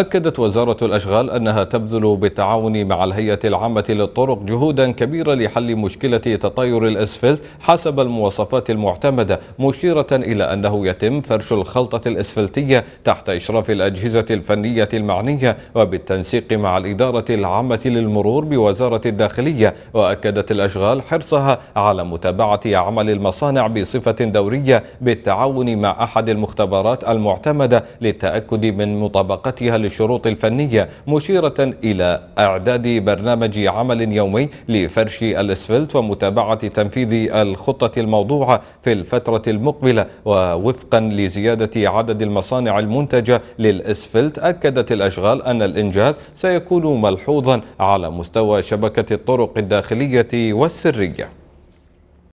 أكدت وزارة الأشغال أنها تبذل بالتعاون مع الهيئة العامة للطرق جهودا كبيرة لحل مشكلة تطاير الأسفلت حسب المواصفات المعتمدة مشيرة إلى أنه يتم فرش الخلطة الأسفلتية تحت إشراف الأجهزة الفنية المعنية وبالتنسيق مع الإدارة العامة للمرور بوزارة الداخلية وأكدت الأشغال حرصها على متابعة عمل المصانع بصفة دورية بالتعاون مع أحد المختبرات المعتمدة للتأكد من مطابقتها للشروط الفنية مشيرة إلى إعداد برنامج عمل يومي لفرش الأسفلت ومتابعة تنفيذ الخطة الموضوعة في الفترة المقبلة ووفقا لزيادة عدد المصانع المنتجة للأسفلت أكدت الأشغال أن الإنجاز سيكون ملحوظا على مستوى شبكة الطرق الداخلية والسرية